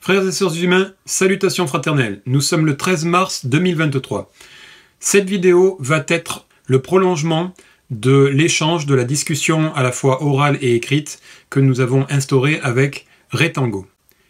Frères et sœurs humains, salutations fraternelles. Nous sommes le 13 mars 2023. Cette vidéo va être le prolongement de l'échange, de la discussion à la fois orale et écrite que nous avons instaurée avec Retango.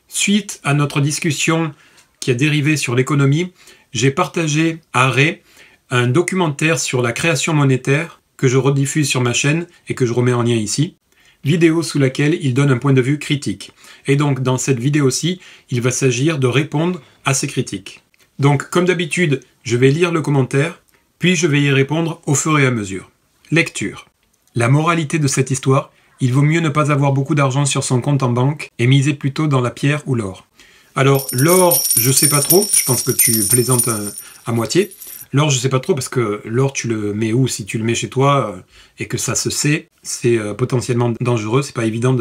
Suite à notre discussion qui a dérivé sur l'économie, j'ai partagé à Ré un documentaire sur la création monétaire que je rediffuse sur ma chaîne et que je remets en lien ici vidéo sous laquelle il donne un point de vue critique. Et donc dans cette vidéo-ci, il va s'agir de répondre à ces critiques. Donc comme d'habitude, je vais lire le commentaire, puis je vais y répondre au fur et à mesure. Lecture. La moralité de cette histoire, il vaut mieux ne pas avoir beaucoup d'argent sur son compte en banque et miser plutôt dans la pierre ou l'or. Alors l'or, je sais pas trop, je pense que tu plaisantes euh, à moitié. L'or, je sais pas trop parce que l'or, tu le mets où Si tu le mets chez toi euh, et que ça se sait, c'est euh, potentiellement dangereux. C'est pas évident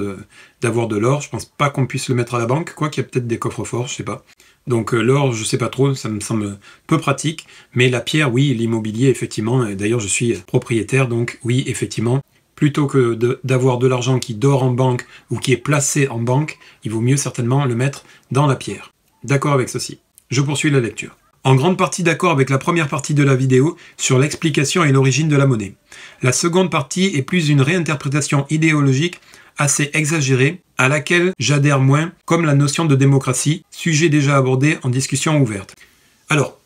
d'avoir de, l'or. Je pense pas qu'on puisse le mettre à la banque, quoi qu'il y a peut-être des coffres forts, je sais pas. Donc euh, l'or, je sais pas trop, ça me semble peu pratique. Mais la pierre, oui, l'immobilier, effectivement. D'ailleurs, je suis propriétaire, donc oui, effectivement. Plutôt que d'avoir de l'argent qui dort en banque ou qui est placé en banque, il vaut mieux certainement le mettre dans la pierre. D'accord avec ceci. Je poursuis la lecture en grande partie d'accord avec la première partie de la vidéo sur l'explication et l'origine de la monnaie. La seconde partie est plus une réinterprétation idéologique assez exagérée à laquelle j'adhère moins, comme la notion de démocratie, sujet déjà abordé en discussion ouverte. Alors,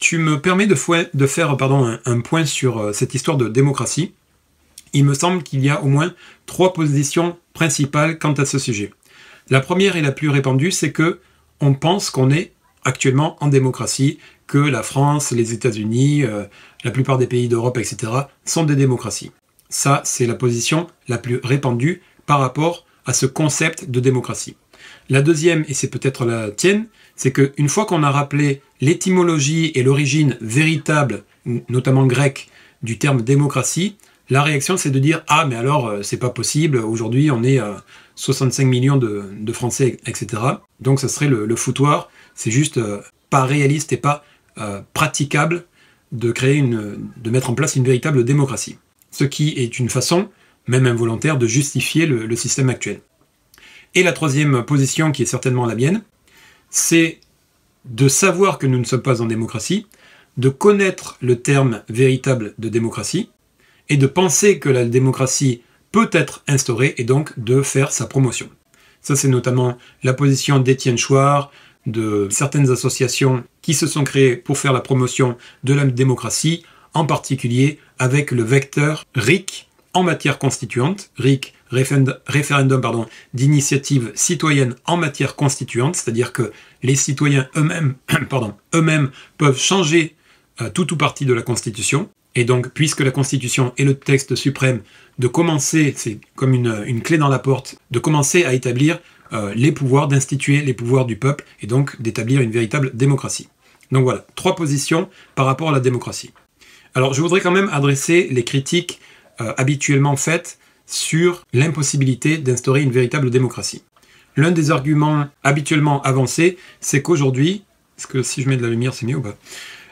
tu me permets de, faire un, un, point sur euh, cette histoire de démocratie. Il me semble qu'il y a au moins trois positions principales quant à ce sujet. La première et la plus répandue, c'est que on pense qu'on est actuellement en démocratie, que la France, les États-Unis, euh, la plupart des pays d'Europe, etc., sont des démocraties. Ça, c'est la position la plus répandue par rapport à ce concept de démocratie. La deuxième, et c'est peut-être la tienne, c'est qu'une fois qu'on a rappelé l'étymologie et l'origine véritable, notamment grecque, du terme démocratie, la réaction c'est de dire Ah, mais alors euh, c'est pas possible, aujourd'hui on est 65 millions de, Français, etc. Donc ça serait le foutoir c'est juste euh, pas réaliste et pas euh, praticable de créer une, de mettre en place une véritable démocratie. Ce qui est une façon, même involontaire, de justifier le, système actuel. Et la troisième position, qui est certainement la mienne, c'est de savoir que nous ne sommes pas en démocratie, de connaître le terme véritable de démocratie, et de penser que la démocratie peut être instaurée et donc de faire sa promotion. Ça, c'est notamment la position d'Étienne Chouard, de certaines associations qui se sont créées pour faire la promotion de la démocratie, en particulier avec le vecteur RIC en matière constituante, RIC référendum pardon, d'initiative citoyenne en matière constituante, c'est-à-dire que les citoyens eux-mêmes pardon, eux-mêmes peuvent changer euh, tout ou partie de la Constitution. Et donc, puisque la Constitution est le texte suprême, de commencer, c'est comme une clé dans la porte, de commencer à établir euh, les pouvoirs, d'instituer les pouvoirs du peuple et donc d'établir une véritable démocratie. Donc voilà, trois positions par rapport à la démocratie. Alors je voudrais quand même adresser les critiques euh, habituellement faites sur l'impossibilité d'instaurer une véritable démocratie. L'un des arguments habituellement avancés, c'est qu'aujourd'hui, est-ce que si je mets de la lumière c'est mieux ou pas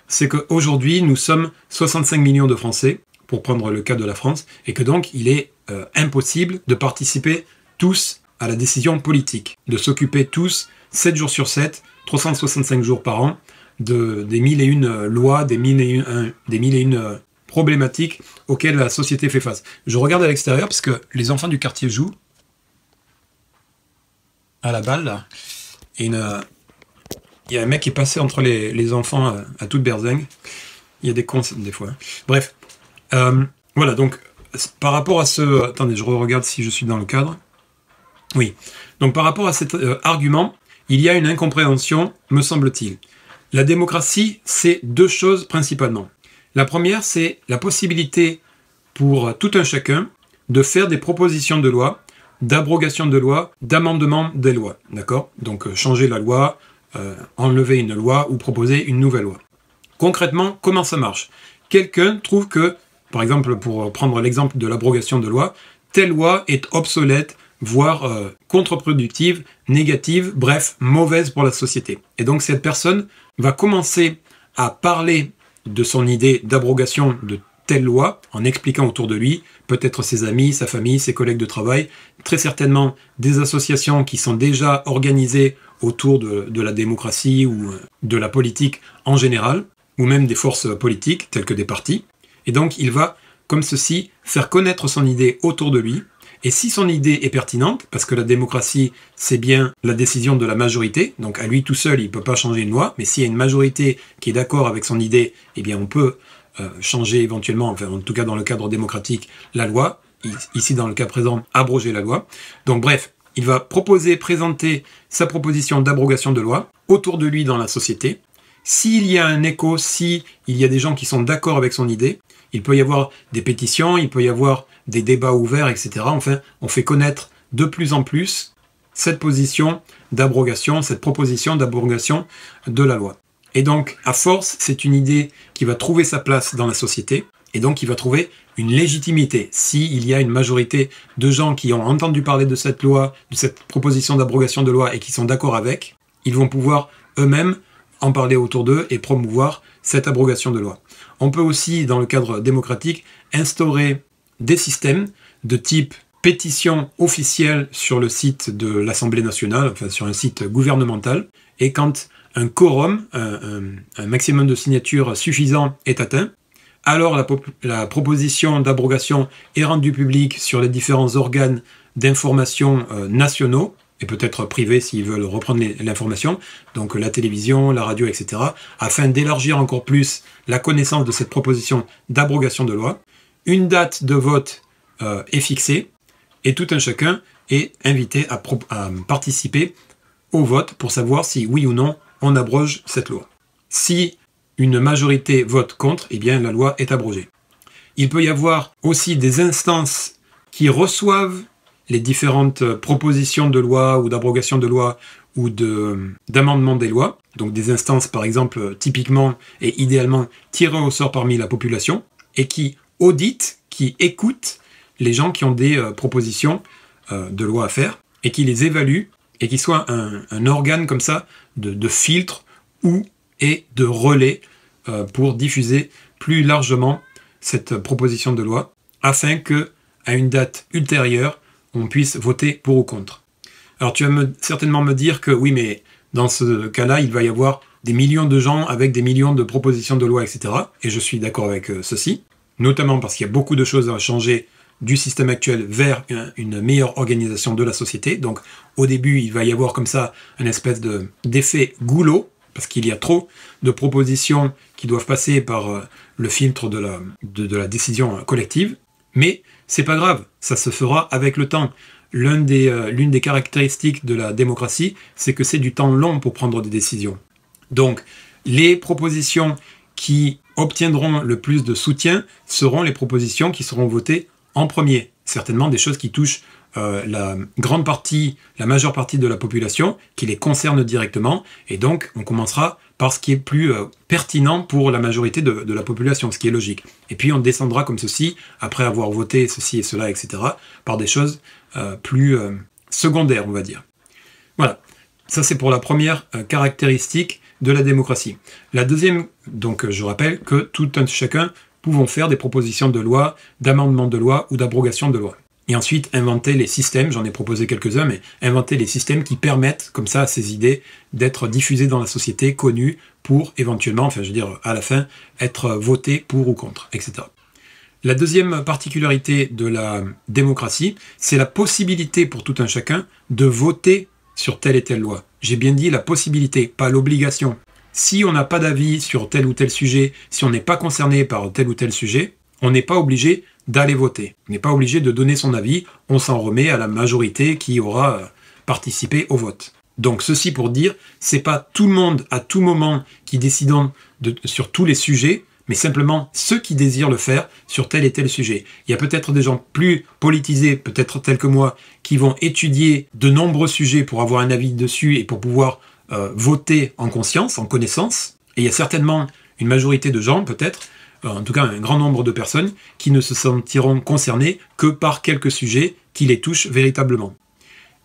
C'est qu'aujourd'hui nous sommes 65 millions de Français, pour prendre le cas de la France, et que donc il est euh, impossible de participer tous à la décision politique de s'occuper tous 7 jours sur 7, 365 jours par an, de, des mille et une euh, lois, des mille et une, euh, des mille et une euh, problématiques auxquelles la société fait face. Je regarde à l'extérieur parce que les enfants du quartier jouent à la balle. Là. Et il y a un mec qui est passé entre les, enfants à toute berzingue. Il y a des cons des fois. Hein. Bref. voilà, donc par rapport à ce... Attendez, je regarde si je suis dans le cadre. Oui. Donc par rapport à cet euh, argument, il y a une incompréhension, me semble-t-il. La démocratie, c'est deux choses principalement. La première, c'est la possibilité pour tout un chacun de faire des propositions de loi, d'abrogation de loi, d'amendement des lois. D'accord Donc euh, changer la loi, euh, enlever une loi ou proposer une nouvelle loi. Concrètement, comment ça marche Quelqu'un trouve que, par exemple, pour prendre l'exemple de l'abrogation de loi, telle loi est obsolète, voire euh, contre-productive, négative, bref, mauvaise pour la société. Et donc cette personne va commencer à parler de son idée d'abrogation de telle loi en expliquant autour de lui, peut-être ses amis, sa famille, ses collègues de travail, très certainement des associations qui sont déjà organisées autour de la démocratie ou euh, de la politique en général, ou même des forces politiques telles que des partis. Et donc il va, comme ceci, faire connaître son idée autour de lui, et si son idée est pertinente, parce que la démocratie, c'est bien la décision de la majorité, donc à lui tout seul, il ne peut pas changer une loi, mais s'il y a une majorité qui est d'accord avec son idée, eh bien on peut euh, changer éventuellement, enfin en tout cas dans le cadre démocratique, la loi, ici dans le cas présent, abroger la loi. Donc bref, il va proposer, présenter sa proposition d'abrogation de loi autour de lui dans la société. S'il y a un écho, s'il il y a des gens qui sont d'accord avec son idée, il peut y avoir des pétitions, il peut y avoir des débats ouverts, etc. Enfin, on fait connaître de plus en plus cette position d'abrogation, cette proposition d'abrogation de la loi. Et donc, à force, c'est une idée qui va trouver sa place dans la société, et donc qui va trouver une légitimité. S'il y a une majorité de gens qui ont entendu parler de cette loi, de cette proposition d'abrogation de loi, et qui sont d'accord avec, ils vont pouvoir eux-mêmes en parler autour d'eux et promouvoir cette abrogation de loi. On peut aussi, dans le cadre démocratique, instaurer des systèmes de type pétition officielle sur le site de l'Assemblée nationale, enfin sur un site gouvernemental, et quand un quorum, un, maximum de signatures suffisant est atteint, alors la, proposition d'abrogation est rendue publique sur les différents organes d'information euh, nationaux, et peut-être privés s'ils veulent reprendre l'information, donc la télévision, la radio, etc., afin d'élargir encore plus la connaissance de cette proposition d'abrogation de loi une date de vote euh, est fixée et tout un chacun est invité à, participer au vote pour savoir si oui ou non on abroge cette loi. Si une majorité vote contre, eh bien la loi est abrogée. Il peut y avoir aussi des instances qui reçoivent les différentes euh, propositions de loi ou d'abrogation de loi ou d'amendement des lois, donc des instances par exemple typiquement et idéalement tirées au sort parmi la population, et qui audite, qui écoute les gens qui ont des euh, propositions euh, de loi à faire et qui les évalue et qui soit un, organe comme ça de, filtre ou et de relais euh, pour diffuser plus largement cette proposition de loi afin que à une date ultérieure on puisse voter pour ou contre. Alors tu vas certainement me dire que oui mais dans ce cas-là il va y avoir des millions de gens avec des millions de propositions de loi etc. Et je suis d'accord avec ceci notamment parce qu'il y a beaucoup de choses à changer du système actuel vers une, meilleure organisation de la société. Donc au début, il va y avoir comme ça un espèce d'effet goulot, parce qu'il y a trop de propositions qui doivent passer par euh, le filtre de la, de, la décision collective. Mais c'est pas grave, ça se fera avec le temps. Euh, l'une des, des caractéristiques de la démocratie, c'est que c'est du temps long pour prendre des décisions. Donc les propositions qui obtiendront le plus de soutien seront les propositions qui seront votées en premier. Certainement des choses qui touchent euh, la grande partie, la majeure partie de la population, qui les concerne directement. Et donc, on commencera par ce qui est plus euh, pertinent pour la majorité de, la population, ce qui est logique. Et puis, on descendra comme ceci, après avoir voté ceci et cela, etc., par des choses euh, plus secondaires, on va dire. Voilà. Ça, c'est pour la première caractéristique de la démocratie. La deuxième, donc euh, je rappelle que tout un chacun pouvant faire des propositions de loi, d'amendements de loi ou d'abrogation de loi. Et ensuite, inventer les systèmes, j'en ai proposé quelques-uns, mais inventer les systèmes qui permettent, comme ça, à ces idées d'être diffusées dans la société, connues, pour éventuellement, enfin je veux dire, à la fin, être votées pour ou contre, etc. La deuxième particularité de la démocratie, c'est la possibilité pour tout un chacun de voter sur telle et telle loi. J'ai bien dit la possibilité, pas l'obligation. Si on n'a pas d'avis sur tel ou tel sujet, si on n'est pas concerné par tel ou tel sujet, on n'est pas obligé d'aller voter. On n'est pas obligé de donner son avis, on s'en remet à la majorité qui aura euh, participé au vote. Donc ceci pour dire, c'est pas tout le monde à tout moment qui décide sur tous les sujets, mais simplement ceux qui désirent le faire sur tel et tel sujet. Il y a peut-être des gens plus politisés, peut-être tels que moi, qui vont étudier de nombreux sujets pour avoir un avis dessus et pour pouvoir euh, voter en conscience, en connaissance. Et il y a certainement une majorité de gens, peut-être, euh, en tout cas un grand nombre de personnes, qui ne se sentiront concernées que par quelques sujets qui les touchent véritablement.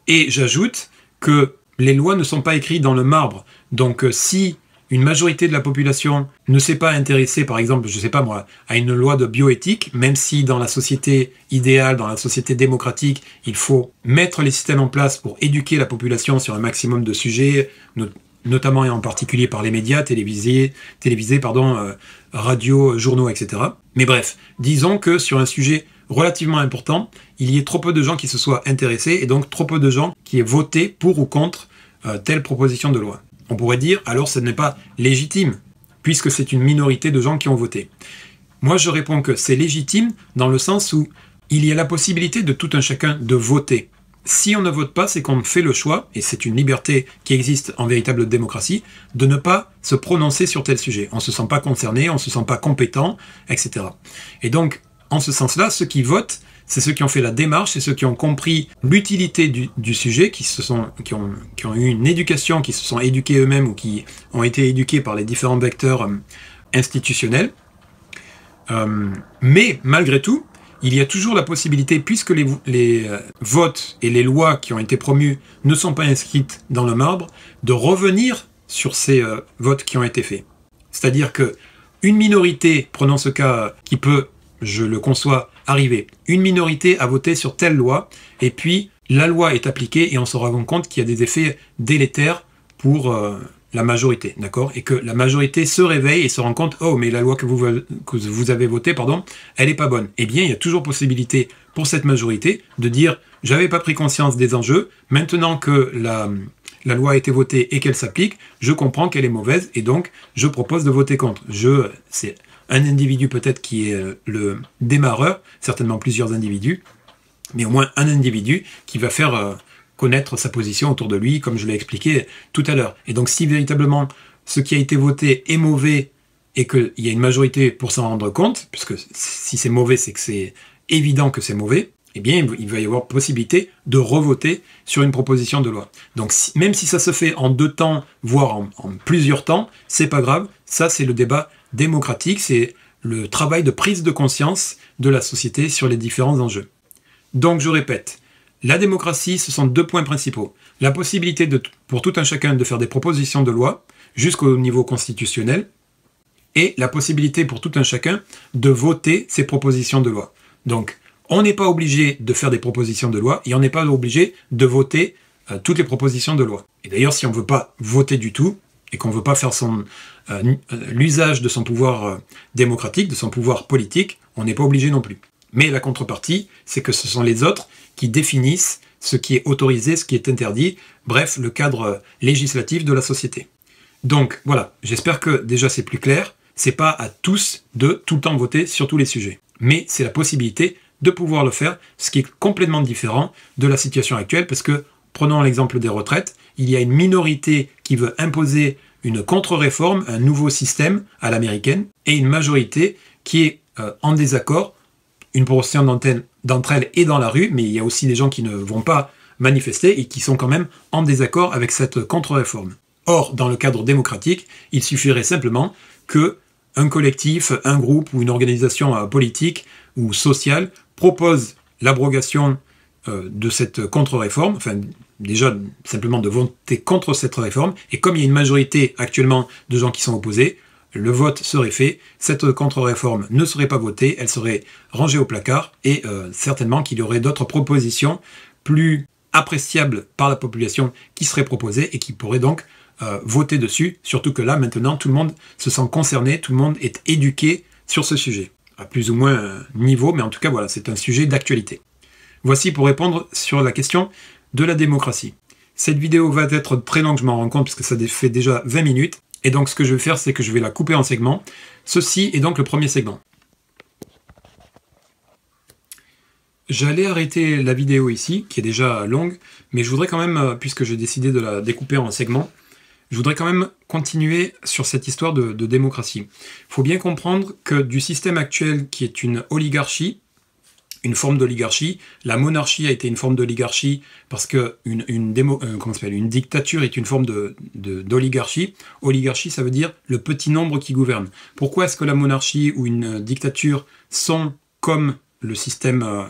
Et j'ajoute que les lois ne sont pas écrites dans le marbre. Donc euh, si une majorité de la population ne s'est pas intéressée, par exemple, je ne sais pas moi, à une loi de bioéthique, même si dans la société idéale, dans la société démocratique, il faut mettre les systèmes en place pour éduquer la population sur un maximum de sujets, notamment et en particulier par les médias télévisés, télévisés pardon, euh, radio, journaux, etc. Mais bref, disons que sur un sujet relativement important, il y ait trop peu de gens qui se soient intéressés et donc trop peu de gens qui aient voté pour ou contre euh, telle proposition de loi. On pourrait dire, alors ce n'est pas légitime, puisque c'est une minorité de gens qui ont voté. Moi, je réponds que c'est légitime dans le sens où il y a la possibilité de tout un chacun de voter. Si on ne vote pas, c'est qu'on fait le choix, et c'est une liberté qui existe en véritable démocratie, de ne pas se prononcer sur tel sujet. On ne se sent pas concerné, on ne se sent pas compétent, etc. Et donc, en ce sens-là, ceux qui votent, c'est ceux qui ont fait la démarche, c'est ceux qui ont compris l'utilité du, sujet, qui, se sont, qui, ont, qui ont eu une éducation, qui se sont éduqués eux-mêmes ou qui ont été éduqués par les différents vecteurs euh, institutionnels. Euh, mais malgré tout, il y a toujours la possibilité, puisque les, euh, votes et les lois qui ont été promues ne sont pas inscrites dans le marbre, de revenir sur ces votes qui ont été faits. C'est-à-dire que une minorité, prenons ce cas qui peut je le conçois, arriver une minorité a voté sur telle loi, et puis la loi est appliquée et on se rend compte qu'il y a des effets délétères pour euh, la majorité, d'accord Et que la majorité se réveille et se rend compte, oh, mais la loi que vous, avez votée, pardon, elle n'est pas bonne. Eh bien, il y a toujours possibilité pour cette majorité de dire, j'avais pas pris conscience des enjeux, maintenant que la, la loi a été votée et qu'elle s'applique, je comprends qu'elle est mauvaise et donc je propose de voter contre. Je, c'est un individu peut-être qui est euh, le démarreur, certainement plusieurs individus, mais au moins un individu qui va faire euh, connaître sa position autour de lui, comme je l'ai expliqué tout à l'heure. Et donc si véritablement ce qui a été voté est mauvais et qu'il y a une majorité pour s'en rendre compte, puisque si c'est mauvais, c'est que c'est évident que c'est mauvais, eh bien, il va y avoir possibilité de revoter sur une proposition de loi. Donc, même si ça se fait en deux temps, voire en, en plusieurs temps, c'est pas grave. Ça, c'est le débat démocratique, c'est le travail de prise de conscience de la société sur les différents enjeux. Donc je répète, la démocratie, ce sont deux points principaux. La possibilité pour tout un chacun de faire des propositions de loi jusqu'au niveau constitutionnel et la possibilité pour tout un chacun de voter ces propositions de loi. Donc on n'est pas obligé de faire des propositions de loi et on n'est pas obligé de voter euh, toutes les propositions de loi. Et d'ailleurs, si on ne veut pas voter du tout, et qu'on ne veut pas faire euh, euh, l'usage de son pouvoir euh, démocratique, de son pouvoir politique, on n'est pas obligé non plus. Mais la contrepartie, c'est que ce sont les autres qui définissent ce qui est autorisé, ce qui est interdit, bref, le cadre législatif de la société. Donc voilà, j'espère que déjà c'est plus clair, c'est pas à tous de tout le temps voter sur tous les sujets, mais c'est la possibilité de pouvoir le faire, ce qui est complètement différent de la situation actuelle, parce que Prenons l'exemple des retraites. Il y a une minorité qui veut imposer une contre-réforme, un nouveau système à l'américaine, et une majorité qui est euh, en désaccord. Une portion d'entre elles est dans la rue, mais il y a aussi des gens qui ne vont pas manifester et qui sont quand même en désaccord avec cette contre-réforme. Or, dans le cadre démocratique, il suffirait simplement que un collectif, un groupe ou une organisation euh, politique ou sociale propose l'abrogation euh, de cette contre-réforme, enfin déjà simplement de voter contre cette réforme, et comme il y a une majorité actuellement de gens qui sont opposés, le vote serait fait, cette contre-réforme ne serait pas votée, elle serait rangée au placard, et euh, certainement qu'il y aurait d'autres propositions plus appréciables par la population qui seraient proposées et qui pourraient donc euh, voter dessus, surtout que là maintenant tout le monde se sent concerné, tout le monde est éduqué sur ce sujet, à plus ou moins niveau, mais en tout cas voilà, c'est un sujet d'actualité. Voici pour répondre sur la question de la démocratie. Cette vidéo va être très longue, je m'en rends compte, parce que ça fait déjà 20 minutes. Et donc ce que je vais faire, c'est que je vais la couper en segments. Ceci est donc le premier segment. J'allais arrêter la vidéo ici, qui est déjà longue, mais je voudrais quand même, euh, puisque j'ai décidé de la découper en segments, je voudrais quand même continuer sur cette histoire de, de démocratie. Il faut bien comprendre que du système actuel qui est une oligarchie, une forme d'oligarchie. La monarchie a été une forme d'oligarchie parce que une, une euh, dictature est une forme d'oligarchie. De, oligarchie, ça veut dire le petit nombre qui gouverne. Pourquoi est-ce que la monarchie ou une dictature sont, comme le système euh,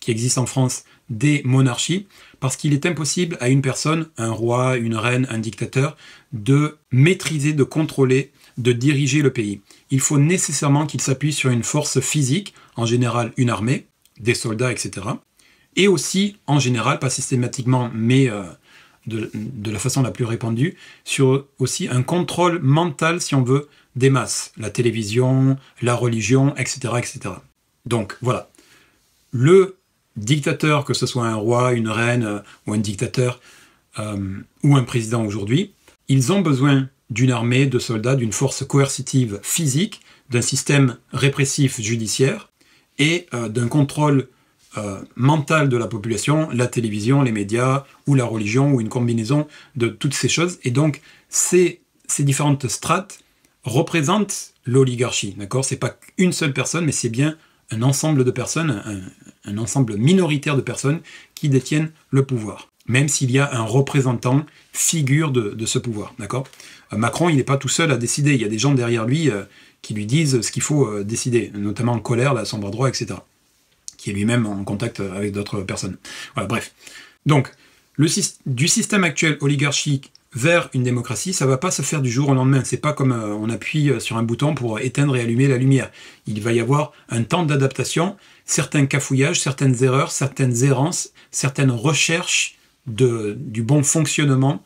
qui existe en France, des monarchies Parce qu'il est impossible à une personne, un roi, une reine, un dictateur, de maîtriser, de contrôler, de diriger le pays. Il faut nécessairement qu'il s'appuie sur une force physique, en général une armée, des soldats, etc. Et aussi, en général, pas systématiquement, mais euh, de, la façon la plus répandue, sur aussi un contrôle mental, si on veut, des masses, la télévision, la religion, etc. etc. Donc voilà, le dictateur, que ce soit un roi, une reine euh, ou un dictateur, euh, ou un président aujourd'hui, ils ont besoin d'une armée, de soldats, d'une force coercitive physique, d'un système répressif judiciaire, et euh, d'un contrôle euh, mental de la population, la télévision, les médias, ou la religion, ou une combinaison de toutes ces choses. Et donc, ces, différentes strates représentent l'oligarchie, d'accord C'est pas une seule personne, mais c'est bien un ensemble de personnes, un, ensemble minoritaire de personnes qui détiennent le pouvoir, même s'il y a un représentant, figure de, ce pouvoir, d'accord euh, Macron, il n'est pas tout seul à décider, il y a des gens derrière lui qui lui disent ce qu'il faut euh, décider, notamment en colère, la son bras droit, etc. Qui est lui-même en contact euh, avec d'autres personnes. Voilà, bref. Donc, du système actuel oligarchique vers une démocratie, ça va pas se faire du jour au lendemain. C'est pas comme euh, on appuie sur un bouton pour éteindre et allumer la lumière. Il va y avoir un temps d'adaptation, certains cafouillages, certaines erreurs, certaines errances, certaines recherches de, du bon fonctionnement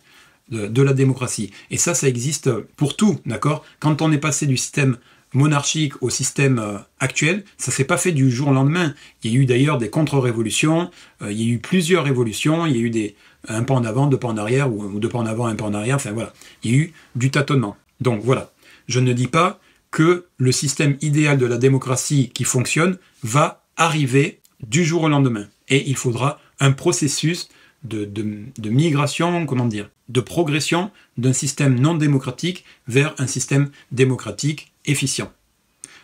de, la démocratie. Et ça, ça existe pour tout, d'accord Quand on est passé du système monarchique au système euh, actuel, ça ne s'est pas fait du jour au lendemain. Il y a eu d'ailleurs des contre-révolutions, euh, il y a eu plusieurs révolutions, il y a eu des un pas en avant, deux pas en arrière, ou, ou, deux pas en avant, un pas en arrière, enfin voilà. Il y a eu du tâtonnement. Donc voilà, je ne dis pas que le système idéal de la démocratie qui fonctionne va arriver du jour au lendemain. Et il faudra un processus de, migration, comment dire, de progression d'un système non démocratique vers un système démocratique efficient.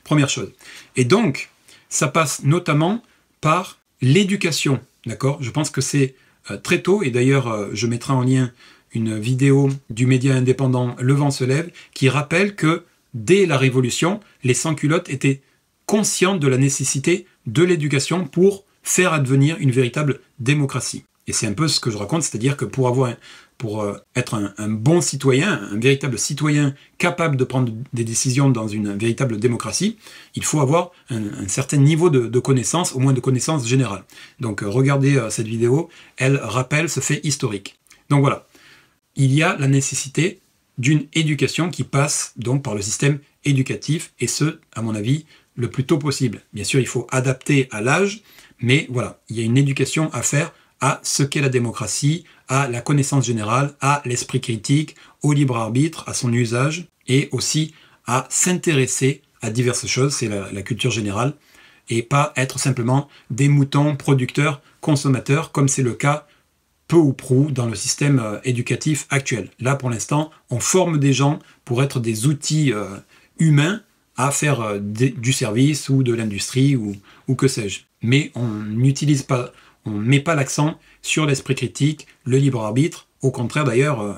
Première chose. Et donc, ça passe notamment par l'éducation. D'accord Je pense que c'est euh, très tôt, et d'ailleurs, euh, je mettrai en lien une vidéo du média indépendant Le Vent se lève qui rappelle que dès la Révolution, les sans-culottes étaient conscients de la nécessité de l'éducation pour faire advenir une véritable démocratie. Et c'est un peu ce que je raconte, c'est-à-dire que pour, avoir, pour euh, être un, bon citoyen, un véritable citoyen capable de prendre des décisions dans une véritable démocratie, il faut avoir un, certain niveau de, de connaissance, au moins de connaissance générale. Donc euh, regardez euh, cette vidéo, elle rappelle ce fait historique. Donc voilà, il y a la nécessité d'une éducation qui passe donc par le système éducatif, et ce, à mon avis, le plus tôt possible. Bien sûr, il faut adapter à l'âge, mais voilà, il y a une éducation à faire à ce qu'est la démocratie, à la connaissance générale, à l'esprit critique, au libre arbitre, à son usage, et aussi à s'intéresser à diverses choses, c'est la, culture générale, et pas être simplement des moutons producteurs, consommateurs, comme c'est le cas peu ou prou dans le système euh, éducatif actuel. Là, pour l'instant, on forme des gens pour être des outils euh, humains à faire euh, du service ou de l'industrie ou, ou que sais-je. Mais on n'utilise pas on ne met pas l'accent sur l'esprit critique, le libre arbitre. Au contraire, d'ailleurs, euh,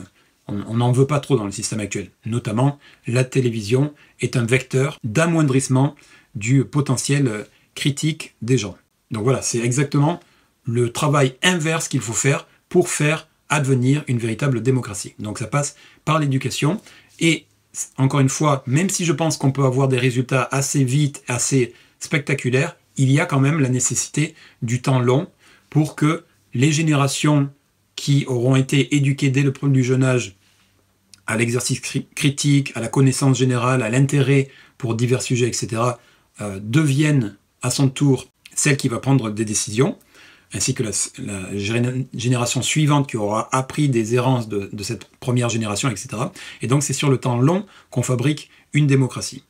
on n'en veut pas trop dans le système actuel. Notamment, la télévision est un vecteur d'amoindrissement du potentiel euh, critique des gens. Donc voilà, c'est exactement le travail inverse qu'il faut faire pour faire advenir une véritable démocratie. Donc ça passe par l'éducation. Et encore une fois, même si je pense qu'on peut avoir des résultats assez vite, assez spectaculaires, il y a quand même la nécessité du temps long pour que les générations qui auront été éduquées dès le du jeune âge à l'exercice critique, à la connaissance générale, à l'intérêt pour divers sujets, etc., euh, deviennent à son tour celles qui va prendre des décisions, ainsi que la, génération suivante qui aura appris des errances de, de cette première génération, etc. Et donc c'est sur le temps long qu'on fabrique une démocratie.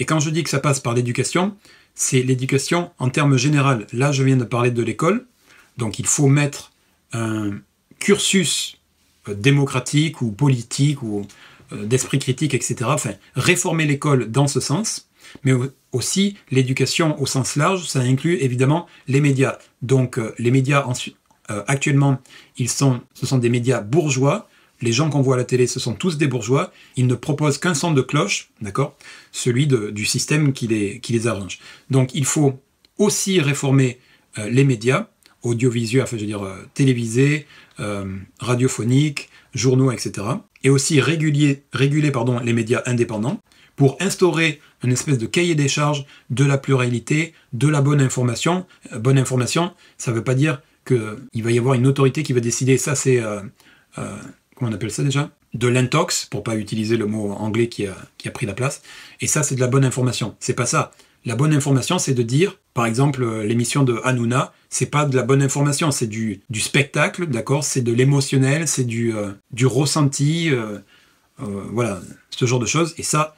Et quand je dis que ça passe par l'éducation, c'est l'éducation en termes généraux. Là, je viens de parler de l'école, donc il faut mettre un cursus euh, démocratique ou politique ou euh, d'esprit critique, etc. Enfin, réformer l'école dans ce sens, mais aussi l'éducation au sens large, ça inclut évidemment les médias. Donc euh, les médias actuellement, ils sont, ce sont des médias bourgeois, les gens qu'on voit à la télé, ce sont tous des bourgeois. Ils ne proposent qu'un son de cloche, d'accord Celui du système qui les, qui les, arrange. Donc il faut aussi réformer les médias audiovisuel, enfin je veux dire euh, télévisé, euh, radiophonique, journaux, etc. Et aussi régulier, réguler pardon, les médias indépendants pour instaurer une espèce de cahier des charges de la pluralité, de la bonne information. Euh, bonne information, ça ne veut pas dire qu'il va y avoir une autorité qui va décider, ça c'est... comment on appelle ça déjà de l'intox, pour pas utiliser le mot anglais qui a, qui a, pris la place. Et ça, c'est de la bonne information. C'est pas ça. La bonne information, c'est de dire, par exemple, euh, l'émission de Hanouna, c'est pas de la bonne information, c'est du, spectacle, d'accord C'est de l'émotionnel, c'est du, euh, du ressenti, euh, voilà, ce genre de choses. Et ça,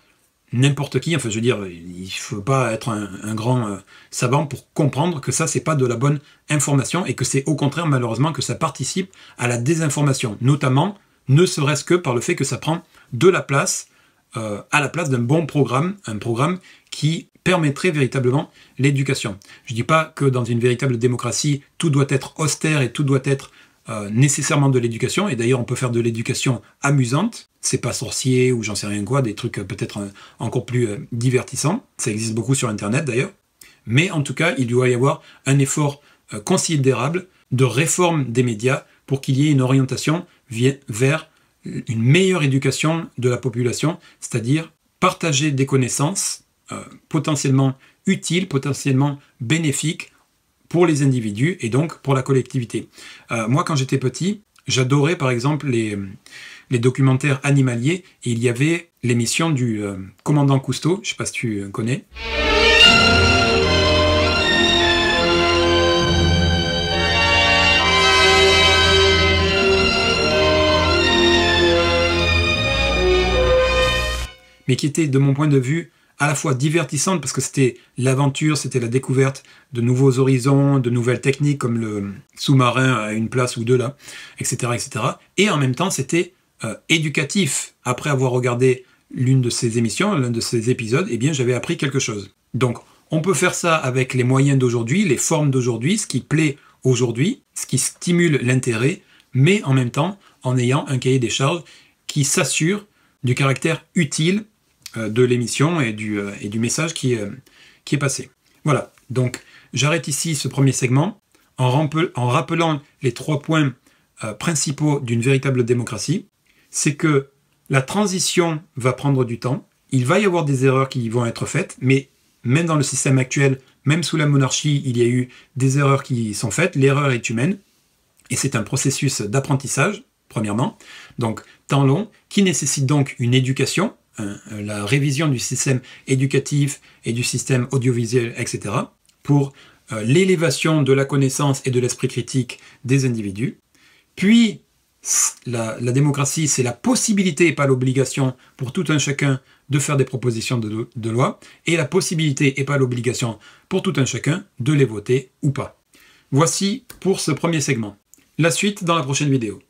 n'importe qui, enfin, je veux dire, il faut pas être un, un grand savant pour comprendre que ça, c'est pas de la bonne information et que c'est au contraire, malheureusement, que ça participe à la désinformation, notamment, ne serait-ce que par le fait que ça prend de la place euh, à la place d'un bon programme, un programme qui permettrait véritablement l'éducation. Je ne dis pas que dans une véritable démocratie, tout doit être austère et tout doit être euh, nécessairement de l'éducation. Et d'ailleurs, on peut faire de l'éducation amusante. C'est pas sorcier ou j'en sais rien quoi, des trucs euh, peut-être encore plus divertissants. Ça existe beaucoup sur Internet d'ailleurs. Mais en tout cas, il doit y avoir un effort considérable de réforme des médias pour qu'il y ait une orientation vers une meilleure éducation de la population, c'est-à-dire partager des connaissances euh, potentiellement utiles, potentiellement bénéfiques pour les individus et donc pour la collectivité. Euh, moi, quand j'étais petit, j'adorais par exemple les, documentaires animaliers et il y avait l'émission du euh, commandant Cousteau, je ne sais pas si tu connais. mais qui était de mon point de vue à la fois divertissante parce que c'était l'aventure, c'était la découverte de nouveaux horizons, de nouvelles techniques comme le sous-marin à une place ou deux là, etc. etc. Et en même temps, c'était euh, éducatif. Après avoir regardé l'une de ces émissions, l'un de ces épisodes, eh bien j'avais appris quelque chose. Donc on peut faire ça avec les moyens d'aujourd'hui, les formes d'aujourd'hui, ce qui plaît aujourd'hui, ce qui stimule l'intérêt, mais en même temps en ayant un cahier des charges qui s'assure du caractère utile euh, de l'émission et du, euh, et du message euh, qui, est passé. Voilà, donc j'arrête ici ce premier segment en, en rappelant les trois points principaux d'une véritable démocratie. C'est que la transition va prendre du temps, il va y avoir des erreurs qui vont être faites, mais même dans le système actuel, même sous la monarchie, il y a eu des erreurs qui sont faites, l'erreur est humaine, et c'est un processus d'apprentissage, premièrement, donc temps long, qui nécessite donc une éducation, euh, la révision du système éducatif et du système audiovisuel, etc., pour euh, l'élévation de la connaissance et de l'esprit critique des individus. Puis, la, démocratie, c'est la possibilité, et pas l'obligation, pour tout un chacun de faire des propositions de loi, et la possibilité, et pas l'obligation, pour tout un chacun de les voter ou pas. Voici pour ce premier segment. La suite dans la prochaine vidéo.